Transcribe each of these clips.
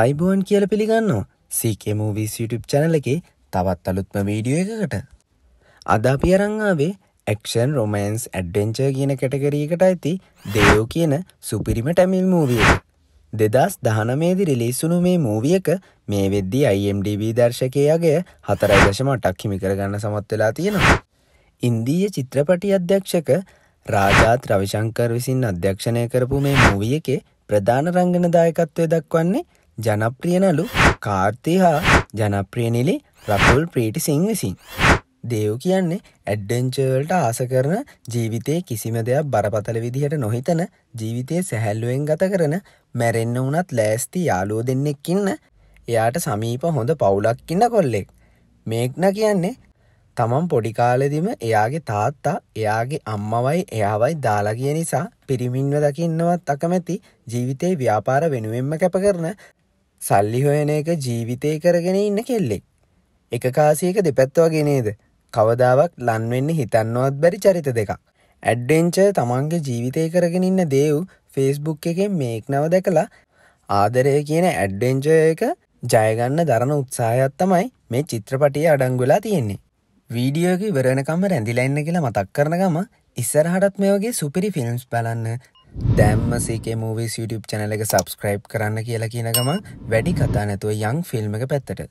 අයිබෝන් කියල පිළිගන්නවා සීකමූවිස් YouTube චැනල එකේ තවත් අලුත්ම වීඩියෝ එකකට. අදා පියරංආාවේ ඇක්ෂන් රොමන්ස් ඇඩ්ඩෙන්ච කියන කැටගරීකට ඇති දෙයෝ කියන සුපිරිම ටැමිල් මූවිය. දෙදස් දහනමේදි රිලිස්සුණු මේ මූවියක මේ වෙද්දි IMDB දර්ශකයාගේ හතරයි දශම අටක් හිමි කරගන්න සමත් වෙලා තියෙනවා. ඉන්දීය චිත්‍රපටි අධ්‍යක්ෂක රාජාත් රවිශංකර් විසින් අධ්‍යක්ෂණය කරපු මේ මූවිය එකේ ප්‍රධාන රංගන දායකත්වය දක්වන්නේ ජනප්‍රියනලු කාර්තය හා ජනප්‍රියනිලි රකුල් ප්‍රීටි සිං විසින්. දේව් කියන්නේ ඇඩ්ඩෙන්චවල්ට ආස කරන ජීවිතය කිසිම දෙයක් බරපතල විදිහට නොහිතන ජීවිතය සැහැල්ලුවෙන් ගත කරන මැරෙන්න්න වනත් ලෑස්ති යාලෝ දෙන්නෙක්කින්න එයාට සමීප හොඳ පවුලක්කින්න කොල්ලෙක්. මේක්න කියන්නේ තමන් පොඩිකාලෙදිම එයාගේ තාත්තා එයාගේ අම්මවයි එයාවයි දාලා කිය නිසා පිරිමින්ව දකින්නවත් අකමැති ජීවිතේ ව්‍යාපාර වෙනුවෙන්ම කැප කරන සල්ලි හොයන එක ජීවිතය කරගෙන ඉන්න කෙල්ලෙක්. එක කාසියක දෙපැත්ත වගේ නේද. කවදාවක් ලන්වෙන්න හිතන්නවත් බැරි චරිත දෙකක්. ඇඩ්ඩෙන්ච තමන්ගේ ජීවිතය කරගෙන ඉන්න දේව් ෆෙස්බුක් එකෙන් මේක් නව දැකලා ආදරය කියන ඇඩ්ඩෙන්ච එක ජයගන්න දරන උත්සාහයත් තමයි මේ චිත්‍රපටිය අඩංගුලා තියෙන්නේ. වීඩියෝක වෙරෙනකම්ම රැඳිලඉන්න කියලා මතක් කරන ගම ඉස්සරහටත් මේ වගේ සුපිරි ෆිල්ම්ස් බලන්න දැම්ම සේකේ මූවිස් YouTube චැනල එක සබස්ක්‍රයිබ් කරන්න කියලා කියන ගම වැඩි කතා නැතුව යං ෆිල්ම් එක පැත්තට.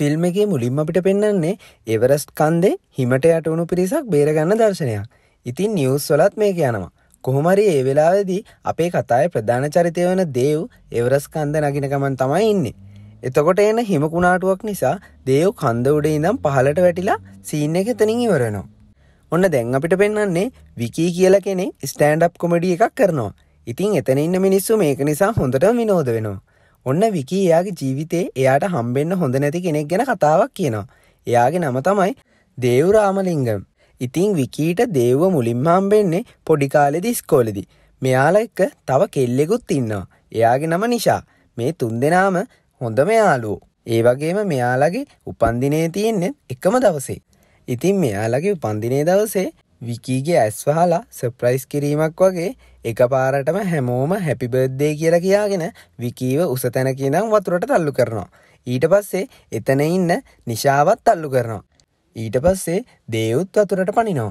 ෆිල්ම් එකේ මුලින්ම අපිට පෙන්න්නන්නේ එවරස්ට් කන්දේ හිමට යට වුණු පිරිසක් බේරගන්න දර්ශනයක්. ඉතින් නිියස් වලත් මේක යනවා. කොහොමරි ඒ වෙලාවෙදී අපේ කතාය ප්‍රධාන චරිතය වන දේව් එවරස්කන්ද නගෙන ගමන් තමයි ඉන්නේ. එතකොට එන හිමකුණාටුවක් නිසා දේව් කන්ද උඩේ ඉඳම් පහලට වැටිලා සීන්න එක තනින් ඉවරනවා. ඔන්න දැන් අපිට පෙන්න්නේ විකී කියල කෙනෙ ස්ටෑන්ඩ් කොමඩිය එකක් කරනවා. ඉතින් එතන ඉන්න මිනිස්සු මේක නිසා හොඳට විනෝද වෙනවා. ඔන්න විකී එයාගේ ජීවිතේ එයාට හම්බෙන්න්න හොඳ නැති කෙනෙක් ගැන කතාවක් කියනවා. එයාගේ නම තමයි දේවරාමලිංගම්. ඉතිං විකීට දේව මුලින්ම හම්බෙන්නේ පොඩිකාලෙදි ස්කෝලෙදි. මෙයාල එක්ක තව කෙල්ලෙකුත් ඉන්නවා. එයාගේ නම නිශා. මේ තුන් දෙනාම හොඳම යාලෝ. ඒ වගේම මෙයාලගේ උපන්දිනේ තියෙන්නේ එකම දවසේ. ඉතින් මෙයාලගේ උපන්දිනේ දවසේ විකීගේ ඇස්වහලා සප්‍රයිස් කිරීමක් වගේ එක පාරටම හැමෝම හැපිබර්ද්දේ කියලා කියාගෙන විකීව උසතැන කියනම් වතුරට තල්ලු කරනවා. ඊට පස්සේ එතන ඉන්න නිශාවත් තල්ලු කරනවා. ඊට පස්සේ දේවුත් වතුරට පනිනෝ.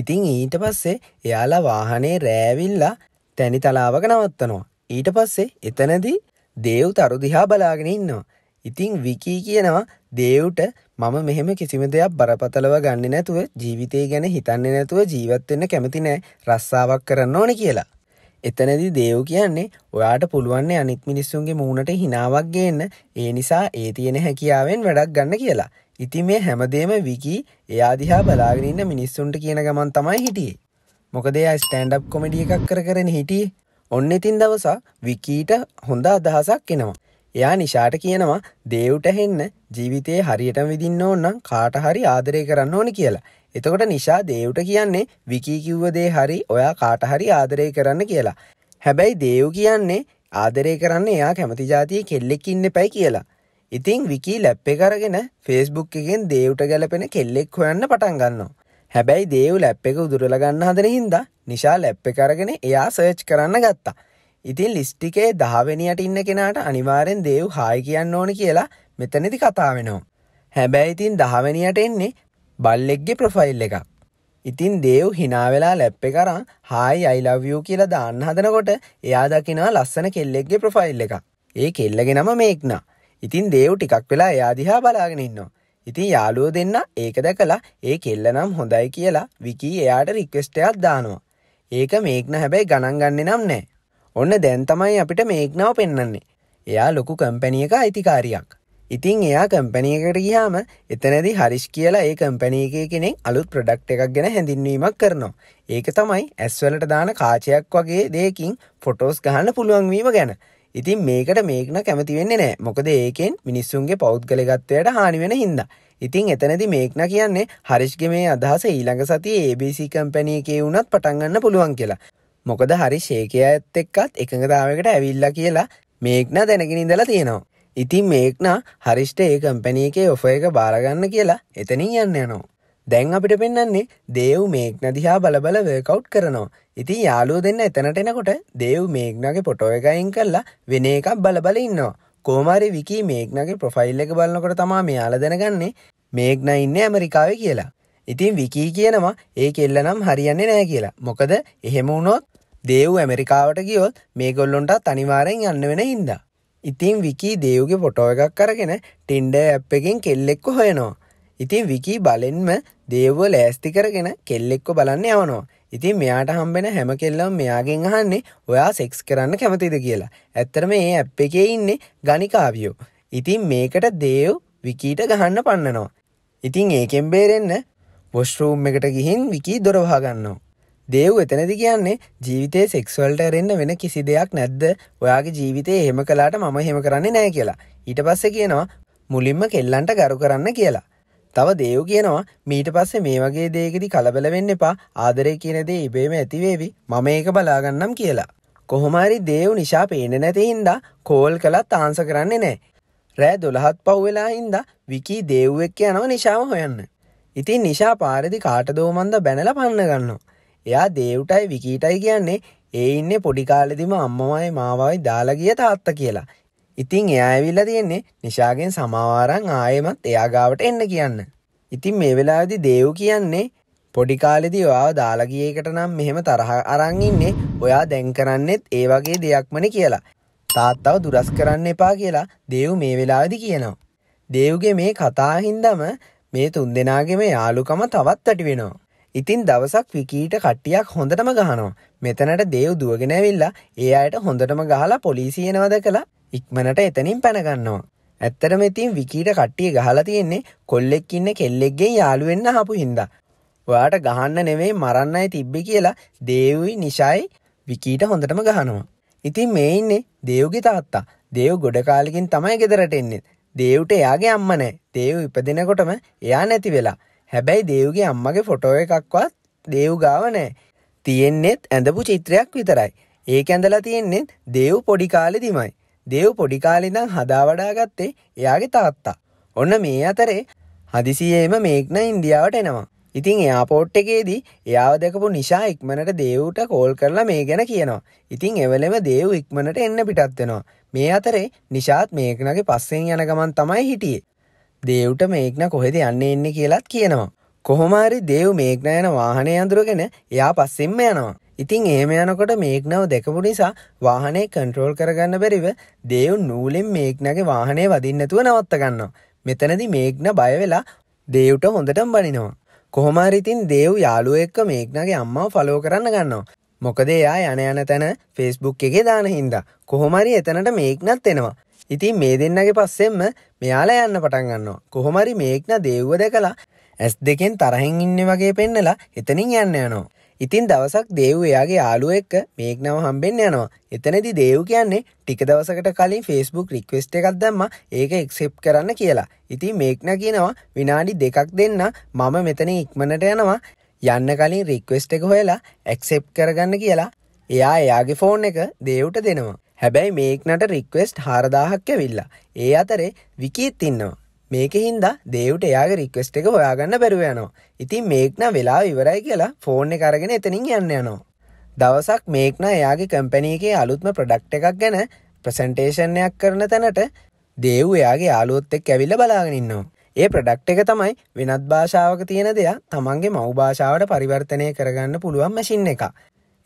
ඉතිං ඊට පස්සේ එයාලා වාහනේ රෑවිල්ලා තැනි තලාවක නවත්තනවා. ඊට පස්සේ එතනදී දේව් තරුදිහා බලාගෙන ඉන්නවා. ඉතිං විකී කියනවා දේව්ට මම මෙහෙම කිසිම දෙයක් බරපතලව ගන්න නැතුව ජීවිතය ගැන හිතන්නේ නැතුව ජීවත්වෙන්න කැමති නෑ රස්සාවක් කරන්න ඕන කියලා. එතනදි දේව් කියන්නේ ඔයාට පුළුවන්නේ අනිත් මිනිස්සුන්ගේ මූුණට හිනාවක් ගේන්න ඒ නිසා ඒ තියෙන හැකියාවෙන් වැඩක් ගන්න කියලා. ඉති මේ හැමදේම විකි එයා දිහා බලාගරන්න මිනිස්සුන්ට කියන ගමන් තමයි හිටියේ. මොකදේ ස්ටන්ඩ් කොමඩිය එකක් කර කරන හිටියේ ඔන්න ඉතින් දවස විකීට හොඳ අදහසක් එනවා. එයා නිශාට කියනවා දේව්ට හෙන්න ජීවිතයේ හරියට විදින්න ඕන්නම් කාට හරි ආදරය කරන්න ඕනි කියලා. එතකොට නිසා දේව්ට කියන්නේ විකීකිව්වදේ හරි ඔයා කාටහරි ආදරය කරන්න කියලා. හැබැයි දේව් කියන්නේ ආදරය කරන්න එයා කැමති ජාතිය කෙල්ලෙක් ඉන්න පැයි කියලා. ඉතිං විකී ලැප් එකරගෙන ෆෙස්බුක් එකෙන් දේව්ට ගැලපෙන කෙල්ලෙක් හොයන්න පටන් ගන්නවා. හැබැයි දේව් ලැප් එක උදුරලගන්න හදන හින්දා නිශා ලැප් එකරගෙන එයා සර්ච් කරන්න ගත්තා. ඉතින් ලිස්ටිකේ දහවෙනියට ඉන්න කෙනාට අනිවාරෙන් දේව් හාය කියන්න ඕන කියලා මෙතනෙති කතාවෙනවා. හැබැයි ඉතින් දහවෙනියට එන්නේ බල්ලෙක්ගේ ප්‍රොෆයිල් එකක්. ඉතින් දේව් හිනාවෙලා ලැප්පෙ කරා හායි අයිලවියූ කියලා දාන්න හදනකොට එයා දකිනා ලස්සන කෙල්ලෙක්ගේ ප්‍රොෆයිල් එක ඒ කෙල්ලගෙනම මේක්නා ඉතින් දේව් ටිකක් වෙලා එයාදිහා බලාගෙන ඉන්නවා. ඉතින් යාලුව දෙන්න ඒක දැකලා ඒ කෙල්ල නම් හොඳයි කියලා විකී එයාට රික්වෙස්ටයක් දානවා. ඒක මේක්න හැබැයි ගණන් ගන්න නම් නෑ. ඔන්න දැන් තමයි අපිට මේක්නාව පෙන්නන්නේ. එයා ලොකු කම්පැනියක අයිතිකාරයක්. ඉතින් එයා කම්පැනියකට ගියාම එතනදි හරිෂ් කියලා ඒ කම්පැනියක කෙනෙක් අලුත් ප්‍රඩක්් එකක් ගැන හැඳින්වීමක් කරනවා. ඒක තමයි ඇස්වලට දාන කාචයක් වගේ දෙයකින් ෆොටෝස් ගහන්න පුළුවන්වීම ගැන. ඉතින් මේකට මේකන කැමති වෙන්නේ නෑ මොකද ඒකෙන් මිනිස්සුන්ගේ පෞද්ගලගත්වයට හානිවෙන හින්දා. ඉතිං එතනති මේක්න කියන්නේ හරිෂ්ග මේ අදහස ඊළඟ සති ABC කම්පැනිය එකේ වුණත් පටන්ගන්න පුළුවන් කියලා. මොකද හරි ශේකය ඇත් එක්කත් එකඟතාවකට ඇවිල්ල කියලා මේක්න දැනගෙනින්දලා තියෙනවා. ඉතින් මේක්නා හරිෂ්ට ඒ කම්පැනිය එකේ ඔෆ එක බාරගන්න කියලා එතනින් යන්න යනවා. දැන් අපිට පෙන්න්නේ දේව් මේක්න දිහා බලබල වර්කවට් කරනවා. ඉතින් යාලෝ දෙන්න එතනට එනකොට දේව් මේක්නගේ පොටෝ එකයින් කරලා වෙන එකක් බලබල ඉන්නවා. කෝමාරි විකී මේක්නගේ ප්‍රොෆයිල් එක බලනකොට තමා මෙයාල දැනගන්නේ මේක්න ඉන්න ඇමරිකාව කියලා. ඉතින් විකී කියනවා ඒ කෙල්ල නම් හරියන්නේ නෑ කියලා. මොකද එහෙම වුණොත් දේව් ඇමරිකාවට ගියොත් මේගොල්ලොන්ටත් අනිවාරෙන් යන්න වෙන ඉන්දා. ඉතින් විකී දේව්ගේ පොටෝ එකක් කරගෙන ටින්ඩ ඇ් එකෙන් කෙල්ලෙක්කු හයනවා. ඉතින් විකී බලෙන්ම දේව්ව ලෑස්ති කරගෙන කෙල්ලෙක්ව බලන්න යවනවා. ඉතින් මෙයාට හම්බෙන හැම කෙල්ලම් මෙයාගෙන් අහන්නේ ඔයා සෙක්ස් කරන්න කැමතිද කියලා. ඇත්තට මේ ඇප් එකේ ඉන්නේ ගනිකාවියෝ. ඉතින් මේකට දේව් විකීට ගහන්න පන්නනවා. ඉතින් ඒකෙන් බේරෙන්න පොස්්රූම් එකට ගිහින් විකී දොරවාගන්නවා. දේව් එතනති කියන්නේ ජීවිතේ සෙක්ස්වල්ට ඇරෙන්න්න වෙන කිසි දෙයක් නැද්ද ඔයාගේ ජීවිතය හෙම කලාට මම හෙම කරන්නේ නෑ කියලා. ඊට පස්ස කියනවා මුලින්ම කෙල්ලන්ට ගරු කරන්න කියලා. තව දේව් කියනවා මීට පස්සේ මේ වගේ දේකෙදි කලබල වෙන්න එපා ආදරය කියනදේ ඉබේම ඇතිවේවි මම ඒක බලාගන්නම් කියලා. කොහොමරි දේව් නිසා පේන නැතිහින්දා කෝල් කළත් ආන්ස කරන්නේ නෑ. රෑ දොළහත් පව්වෙලා හින්දා විකී දේව්වෙක්ක යනව නිශාව හොයන්න. ඉතින් නිශා පාරදි කාට දෝමන්ද බැනල පන්න ගන්නවා. එයා දේව්ටයි විකීටයි කියන්නේ ඒ ඉන්න පොඩිකාලෙදිම අම්මමයි මාවයි දාලගිය තාත්ත කියලා. ඉතිං එයා ඇවිල්ලා තියෙන්නේ නිශාගෙන් සමවාරං ආයෙමත් එයා ගාවට එන්න කියන්න. ඉතින් මේ වෙලාදි දේව් කියන්නේ පොඩිකාලෙදි ඔයාව දාලගියකට නම් මෙහෙම තරහ අරං ඉන්නේ ඔයා දැන් කරන්නෙත් ඒ වගේ දෙයක්මන කියලා. තාත්තව දුරස් කරන්න එපා කියලා දේව් මේ වෙලාදි කියනවා. දේව්ගේ මේ කතාහින්දම මේ තුන් දෙනාගෙම යාලුකම තවත් ඇටි වෙනවා. ඉතින් දවසක් විකීට කට්ටියක් හොඳටම ගහනවා. මෙතනට දේව් දුවගෙනැවිල්ලා ඒ අයට හොඳටම ගහලා පොලිසියනවද කලා ඉක්මනට එතනින් පැනගන්නවා. ඇත්තට මෙතින් විකීට කට්ටිය ගහලා තියෙන්නේ කොල්ලෙක් ඉන්න කෙල්ලෙක්ගෙන් යාළුවෙන්න හපු හින්දා. ඔයාට ගහන්න නෙවෙයි මරන්නයි තිබ්බි කියලා දේව්යි නිශයි විකීට හොඳටම ගහනවා. ඉතින් මේ ඉන්නේ දේව්ගෙ තාත්තා. දේව් ගොඩ කාලෙකින් තමයි ගෙදරට එන්නේ. දේව්ට එයාගේ අම්ම නෑ. දේව් ඉපදිනකොටම එයා නැති වෙලා. හැබැයි දේව්ගේ අම්මගේ ෆොටෝ එකක්වත් දේව් ගාව නෑ. තියෙන්නේත් ඇඳපු චිත්‍රයක් විතරයි. ඒක ඇඳලා තියෙන්නේත් දේව් පොඩි කාලෙදිමයි. දේව් පොඩිකාලෙදං හදාවඩාගත්තේ එයාගේ තාත්තා. ඔන්න මේ අතරේ හදිසියේම මේක්න ඉන්දියාවට එනවා. ඉතිං එයාපෝට් එකේදී එයාව දෙකපු නිසා ඉක්මනට දේව්ට කෝල් කරලා මේ ගැන කියනවා. ඉතිං එවලෙම දේව් ඉක්මනට එන්න පිටත්වෙනවා. මේ අතරේ නිශාත් මේකනගේ පස්සෙන් යන ගමන් තමයි හිටියේ. දේව්ට මේක්න කොහෙද යන්න එන්න කියලත් කියනවා. කොහොමාරි දේව් මේක්න යන වාහනය අඳුරගෙන එයා පස්සෙන්ම යනවා. ඉතිං ඒම යනකොට මේක්නව දෙකපු නිසා වාහනේ කන්ට්‍රෝල් කරගන්න බැරිව දේවුන් නූලෙන් මේක්නගේ වාහනේ වදින්නතුව නවත්තගන්නවා. මෙතනදි මේක්න බයවෙලා දේව්ට හොඳටම් බනිනවා. කොහොමාරිතින් දේව් යාළුව එක්ක මේක්නගේ අම්මාව ෆලෝ කරන්න ගන්නවා. මොකදේ යා යන යන තැන ෆෙස්බුක් එකේ දාන හින්දා. කොහොමරි එතනට මේක්නත් එනවා. ඉතින් මේ දෙන්නගේ පස්සෙෙන්ම මෙයාලා යන්න පටන් ගන්නවා. කොහොමරි මේක්න දේව්ව දැකලා ඇස් දෙකෙන් තරහෙන් ඉන්න වගේ පෙන්නලා එතනින් යන්න යනවා. ඉතින් දවසක් දේව් එයාගේ යාලුව එක්ක මේක් නව හම්බෙන් යනවා එතනදි දේව් කියන්නේ ටික දවසකට කලින් ෆෙස්බුක් රික්වෙස්ට එකක් දැම්ම ඒක එක්සෙප් කරන්න කියලා ඉතින් මේක්න කියනවා විනාඩි දෙකක් දෙන්න මම මෙතන ඉක්මනට යනවා යන්න කලින් රික්වෙස්ට එක හොයලා ඇක්සෙප් කරගන්න කියලා එයා එයාගේ ෆෝන් එක දේව්ට දෙනවා හැබැයි මේක්නට රික්වෙස්ට් හාරදාහක් ඇවිල්ලා ඒ අතරේ විකීත් ඉන්නවා මේක හින්දා දේව්ට එයාගේ රික්වෙස්ට එක හොයාගන්න බැරුවයනවා. ඉතින් මේක්න වෙලා ඉවරයි කියලා ෆෝර්න් කරගෙන එතනින් යන්න යනවා. දවසක් මේක්න එයාගේ කම්පැනීගේ අලුත්ම ප්‍රඩක්් එකක් ගැන ප්‍රසන්ටේෂණයක් කරන තැනට දේව් එයාගේ යාලුවොත් එක් ඇවිල්ල බලාගෙනන්නවා. ඒ ප්‍රඩක්් එක තමයි වෙනත් භාෂාවක තියෙන දෙයක් තමන්ගේ මවභාෂාවට පරිවර්තනය කරගන්න පුළුවන් මැසින් එක.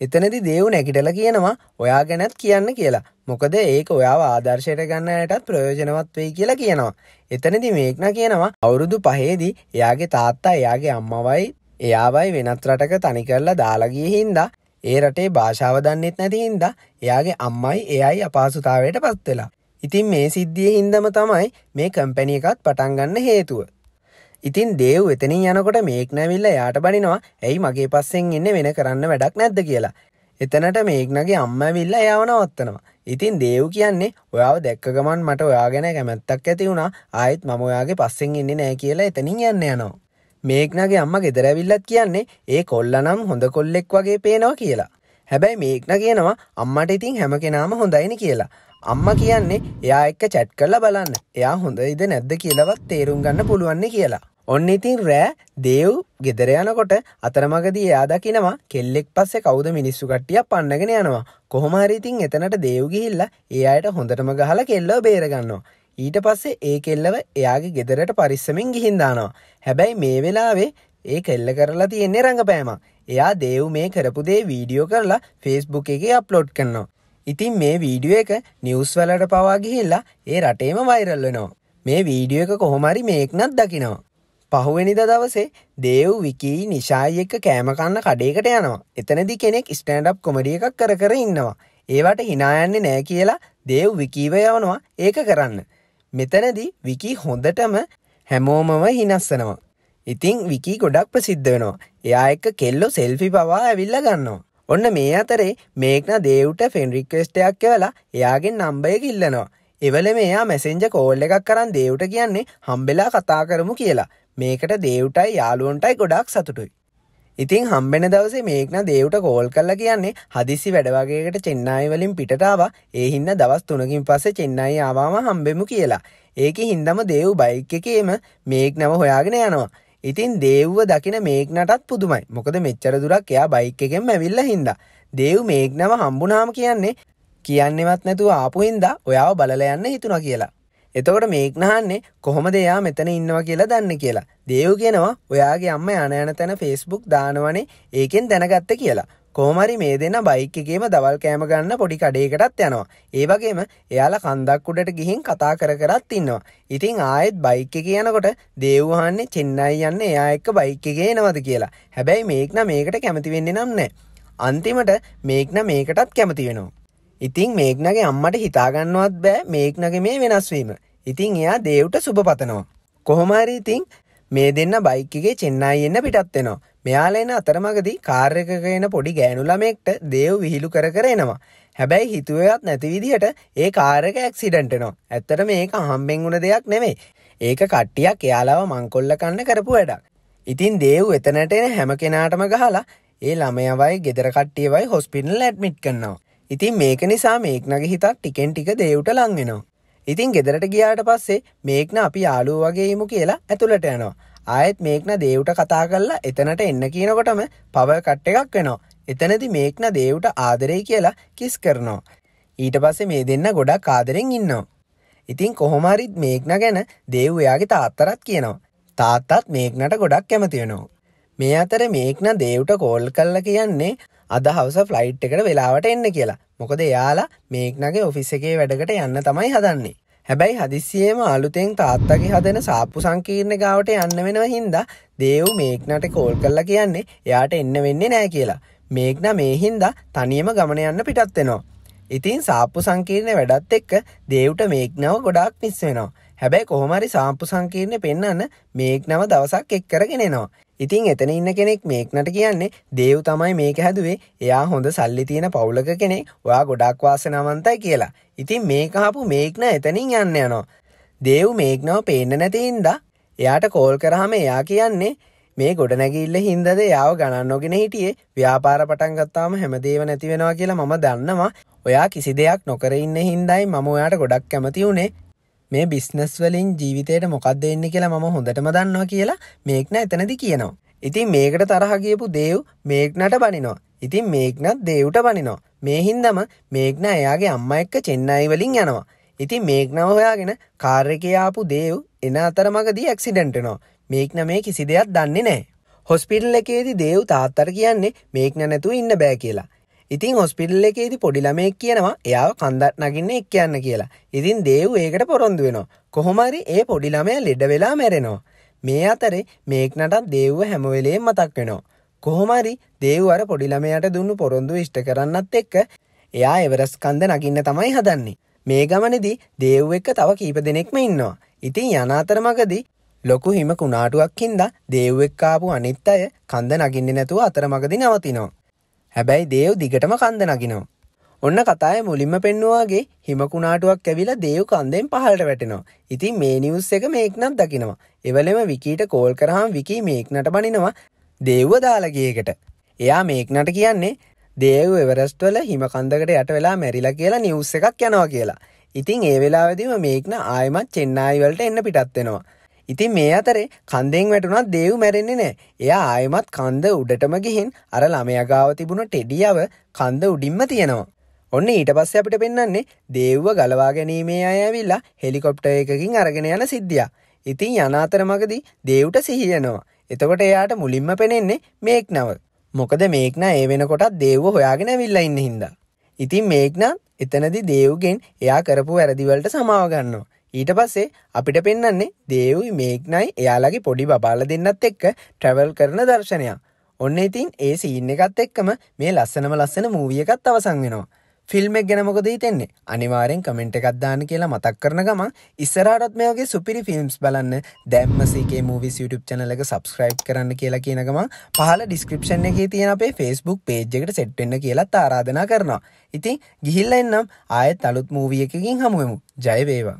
එතනති දේව් නැකිටල කියනවා ඔයා ගැනත් කියන්න කියලා මොකද ඒක ඔයාව ආදර්ශයට ගන්නයටත් ප්‍රයෝජනවත් වෙයි කියලා කියනවා. එතනදි මේක්න කියනවා අවුරුදු පහේදී එයාගේ තාත්තා එයාගේ අම්මවයි එයාවයි වෙනත් රටක තනිකරලා දාලගිය හින්දා ඒ රටේ භාෂාව දන්නෙත් නැති හින්දා එයාගේ අම්මයි එයයි අපහසුතාවයට පත්වෙලා. ඉතින් මේ සිද්ධිය හින්දම තමයි මේ කම්පැණිය එකත් පටන්ගන්න හේතුව. ඉතින් දේව් එතනින් යනකොට මේක් නැවිල්ල යාට බනිනවා ඇයි මගේ පස්සෙන් එන්න වෙන කරන්න වැඩක් නැද්ද කියලා. එතනට මේක්නගේ අම්මවිල්ල යාවනවත්තනවා. ඉතින් දේව් කියන්නේ ඔයාව දැක්ක ගමන් මට ඔයා ගැන කැමැත්තක් ඇති වුණා ආයෙත් මම ඔයාගේ පස්සෙන් එන්නේ නෑ කියලා එතනින් යන්න යනවා. මේක්නගේ අම්ම ගෙදරැවිල්ලත් කියන්නේ ඒ කොල්ලනම් හොඳ කොල්ලෙක් වගේ පේනවා කියලා. හැබැයි මේක්න කියනවා අම්මට ඉතින් හැම කෙනාම හොඳයිනි කියලා. අම්ම කියන්නේ එයා එක්ක චැට් කරලා බලන්න එයා හොඳයිද නැද්ද කියලවත් තේරුම් ගන්න පුළුවන්නේ කියලා. ඔන්න ඉතින් රෑ දේව් ගෙදර යනකොට අතරමගදී එයා දකිනවා කෙල්ලෙක් පස්සේ කවුද මිනිස්සු කට්ටිය පන්නගෙන යනවා. කොහොම හරි ඉතින් එතනට දේව් ගිහිල්ලා ඒ අයට හොඳටම ගහලා කෙල්ලව බේරගන්නවා. ඊට පස්සේ ඒ කෙල්ලව එයාගේ ගෙදරට පරිස්සමින් ගිහින් දානවා. හැබැයි මේ වෙලාවේ ඒ කෙල්ල කරලා තියෙන්නේ රඟපෑමක්. එයා දේව් මේ කරපු දේ වීඩියෝ කරලා ෆේස්බුක් එකේ අප්ලෝඩ් කරනවා. ඉතින් මේ වීඩියෝ එක නිවස් වලට පවා ගිහිල්ලා ඒ රටේම වෛරල් වෙනවා. මේ වීඩියෝ එක කොහොමරි මේක්නත් දකිනවා. පහුවෙනිද දවසේ දේව් විකී නිශායි එක්ක කෑම කන්න කඩේකට යනවා. එතනදි කෙනෙක් ස්ටෑන්ඩ් අප් කොමඩිය එකක් කර කර ඉන්නවා. ඒවට හිනායන්නේ නෑ කියලා දේව් විකීව යවනවා ඒක කරන්න. මෙතනදි විකී හොඳටම හැමෝමම හිනස්සනවා. ඉතිං විකී ගොඩක් ප්‍රසිද්ධ වෙනවා. එයා එක්ක කෙල්ලො සෙල්ෆි පවා ඇවිල්ල ගන්නවා. ඔන්න මේ අතරේ මේක්න දේව්ට ෆෙන්රික්වස්ටයක් වෙලා එයාගෙන් නම්බය කිල්ලනවා. එවල මෙයා මැසෙන්ජ කෝල් එකක් කරන් දේව්ට කියන්නේ හම්බෙලා කතා කරමු කියලා මේකට දේව්ටයි යාලුවන්ටයි ගොඩක් සතුටුයි. ඉතින් හම්බෙන දවසේ මේක්න දේව්ට කෝල් කල්ල කියන්නේ හදිසි වැඩවගේකට චෙන්නායිවලින් පිටාව ඒ හින්න දවස් තුනකින් පස්සේ චෙන්නයි ආවාම හම්බෙමු කියලා. ඒක හින්දම දේව් බයික් එකේම මේක් නම හොයාගෙන යනවා. ඉතින් දේව්ව දකින මේක්නටත් පුදුමයි මොකද මෙච්චර දුරක් එයා බයික් එකෙන් ඇවිල්ල හින්ද. දේව් මේක් නම හම්බුනාම කියන්නේ කියන්නෙවත් නැතුව ආපුහින්ද ඔයාව බලල යන්න හිතුන කියලා. එතකොට මේක්නහන්නේ කොහොම දෙයා මෙතන ඉන්නවා කියලා දන්න කියලා. දේව් කියෙනවා ඔයාගේ අම්ම යන යන තැන ෆෙස්බුක් දානවනේ ඒකෙන් දැනගත්ත කියලා. කෝමරි මේ දෙන්න බයික් එකේම දවල් කෑම ගන්න පොඩි කඩේකටත් යනවා. ඒ වගේම එයාලා කන්දක් උඩට ගිහින් කතා කර කරත් ඉන්නවා. ඉතින් ආයෙත් බයික් එකේ යනකොට දේව්හන්නේ චෙන්නයි යන්න එයා එක්ක බයික් එකේ එනවද කියලා. හැබැයි මේක්න මේකට කැමති වෙන්නේ නම් නැහැ. අන්තිමට මේක්න මේකටත් කැමති වෙනවා. ඉතින් මේක්නගේ අම්මට හිතාගන්නවත් බෑ මේක්නගේ මේ වෙනස්වීම. ඉතිං එයා දේව්ට සුභ පතනවා. කොහොමහරි ඉතිං මේ දෙන්න බයිකගේ චෙන්නයි එන්න පිටත්වෙනවා. මෙයාලා එන අතරමගදී කාර්යකක එන පොඩි ගෑනු ළමෙක්ට දේව් විහිළු කර කර එනවා. හැබැයි හිතුවයත් නැති විදිහට ඒ කාර්යක ඇක්සිඩන්ටනවා. ඇත්තට මේක හම්බෙන් වුණ දෙයක් නෙමේ. ඒක කට්ටියක් එයාලාව මංකොල්ල කන්න කරපු වැඩක්. ඉතින් දේව් එතනට එන හැම කෙනාටම ගහලා ඒ ළමයවයි ගෙදර කට්ටියවයි හොස්පිටල් ඇඩ්මිට් කරනවා. ඉතින් මේක නිසා මේක්නගේ හිතක් ටිකෙන් ටික දේව්ට ලංගෙනවා. ඉතින් ගෙදරට ගියාට පස්සේ මේක්න අපි යාලූ වගේමු කියලා ඇතුළට යනවා. ආයෙත් මේක්න දේව්ට කතා කරලා එතනට එන්න කියනකොටම පව කට් එකක් වෙනවා. එතනති මේක්න දේව්ට ආදරේ කියලා කිස් කරනවා. ඊට පස්සේ මේ දෙන්න ගොඩක් ආදරෙන් ඉන්නවා. ඉතින් කොහොමරිත් මේක්න ගැන දේව් එයාගේ තාත්තරත් කියනවා. තාත්තත් මේක්නට ගොඩක් කැමතියෙනවා. මේ අතර මේක්න දේව්ට කෝල් කල්ල කියන්නේ අද හවස ෆ්ලයිට් එකට වෙලාවට එන්න කියලා මොකද එයාලා මේක්නගේ ඔෆිස් එකේ වැඩකට යන්න තමයි හදන්නේ හැබැයි හදිසියේම අලුතෙන් තාත්තගේ හදන සාප්පු සංකීර්ණ ගාවට යන්න වෙනව හින්දා දේව් මේක්නට කෝල් කල්ලා කියන්නේ එයාට එන්න වෙන්නේ නෑ කියලා. මේක්න මේ හින්දා තනියම ගමන යන්න පිටත්වෙනවා. ඉතින් සාප්පු සංකීර්ණ වැඩත් එක්ක දේව්ට මේක්නව ගොඩාක් මිස් වෙනවා. හැබැයි කොහොමරි සාම්පු සංකීර්ණය පෙන්න්න මේක්නව දවසක් එක් කරගෙනෙනවා. ඉතින් එතන ඉන්න කෙනෙක් මේක්නට කියන්නේ දේව් තමයි මේක හැදුවේ එයා හොඳ සල්ලි තියෙන පවුලක කෙනෙක් ඔයා ගොඩක් වාසනාවන්තයි කියලා. ඉතින් මේකහපු මේක්න එතනින් යන්න යනවා. දේව් මේක්නව පේන්න නැතින්ද එයාට කෝල් කරහම එයා කියන්නේ මේ ගොඩනැගිල්ල හින්දද යාව ගණන් නොගෙන හිටියේ ව්‍යාපාර පටන් ගත්තාම හැමදේව නැති වෙනවා කියලා මම දන්නවා. ඔයා කිසි දෙයක් නොකර ඉන්න හින්දයි මම ඔයාට ගොඩක් කැමති වුණේ මේ බිස්නස් වලින් ජීවිතයට මොකක්ද එන්න කියලා මම හොඳටම දන්නවා කියලා මේක්න එතනදි කියනවා. ඉතින් මේකට තරහගියපු දේව් මේක්නට බනිනෝ. ඉතින් මේක්නත් දේව්ට බනිනෝ. මේ හින්දම මේක්න එයාගේ අම්ම එක්ක චෙන්නයි වලින් යනවා. ඉතින් මේක්නව හොයාගෙන කාර්යකයාපු දේව් එන අතරමගදී ඇක්සිඩෙන්ට්නෝ මේක්න මේ කිසි දෙයක් දන්නේ නෑ. හොස්පිටල් එකේදි දේව් තාත්තර කියන්නේ මේක්න නැතුව ඉන්න බෑ කියලා. ඉතින් හොස්පිටල් එකේදී පොඩි ළමයෙක් කියනවා එයාව කන්දක් නගින්න එක් කියන්න කියලා. ඉතින් දේව් ඒකට පොරොන්දු වෙනවා. කොහොමරි ඒ පොඩි ළමයා ලෙඩ වෙලා මැරෙනවා. මේ අතරේ මේක් නටත් දේව්ව හැම වෙලේම මතක් වෙනවා. කොහොමරි දේව් අර පොඩි ළමයාට දුන්නු පොරොන්දු ඉෂ්ට කරන්නත් එක්ක එයා එවරස් කන්ද නගින්න තමයි හදන්නේ. මේ ගමනේදී දේව් එක්ක තව කීප දෙනෙක්ම ඉන්නවා. ඉතින් යන අතරමඟදී ලොකු හිම කුණාටුවක් හින්දා දේව්වෙක්කාපු අනිත් අය කන්ද නගින්න නැතුව අතරමඟදි නවතිනවා. හැබැයි දේව් දිගටම කන්ද නකිනවා. ඔන්න කතාය මුලින්ම පෙන්වාගේ හිමකුණාටුවක් ඇවිල දේව් කන්දෙන් පහලට වැටෙනවා. ඉතින් මේ නිවස් එක මේක්නත් දකිනවා. එවලෙම විකීට කෝල් කරහම් විකී මේක්නට බනිනවා දේව්ව දාලගියකට. එයා මේක්නට කියන්නේ දේව් එවරස්ටවල හිමකන්දකට යට වෙලා මැරිලා කියලා නිවස් එකක් යනවා කියලා. ඉතින් ඒ වෙලාවදිම මේක්න ආයමත් චෙන්නායිවලට එන්න පිටත්වෙනවා. ඉතින් මේ අතරේ කන්දෙන් වැටුණත් දේව් මැරෙන්නේ නෑ. එයා ආයෙමත් කන්ද උඩටම ගිහින් අර ළමයා ගාව තිබුණ ටෙඩියව කන්ද උඩින්ම තියෙනවා. ඔන්න ඊට පස්සේ අපිට පෙන්වන්නේ දේව්ව ගලවා ගැනීමේ අය ඇවිල්ලා හෙලිකොප්ටර් එකකින් අරගෙන යන සිද්ධිය. ඉතින් යන අතරමඟදී දේව්ට සිහි යනවා. එතකොට එයාට මුලින්ම පෙනෙන්නේ මේක් නව. මොකද මේක්න ඒ වෙනකොටත් දේව්ව හොයාගෙන ඇවිල්ලා ඉන්න හින්දා. ඉතින් මේක්නත් එතනදි දේව්ගෙන් එයා කරපු වැරදිවලට සමාවගන්නවා. ඊට පස්සේ අපිට පෙන්න්නේ දේවයි මේක්නයි එයාලගේ පොඩි බාල දෙන්නත් එක්ක ට්‍රැවල් කරන දර්ශනයක්. ඔන්න ඉතින් ඒ සීන්න එකත් එක්කම මේ ලස්සනම ලස්සන මූවියකත් අවසං වෙනවා. ෆිල්ම් එක් ගැනමොකද හිතෙන්නේ අනිවාරෙන් කමෙන්ට් එකක් දාන්න කියලා මතක් කරන ගම ඉස්සරහටත් මේ වගේ සුපිරි ෆිල්ම්ස් බලන්න දැම්මසේකේ මූවිස් YouTube channel එක subscribe කරන්න කියලා කියන ගම පහල description එකේ තියෙන අපේ Facebook page එකට set වෙන්න කියලාත් ආරාධනා කරනවා. ඉතින් ගිහිල්ලා එන්නම් ආයෙත් අලුත් මූවි එකකින් හමු වෙමු. ජය වේවා.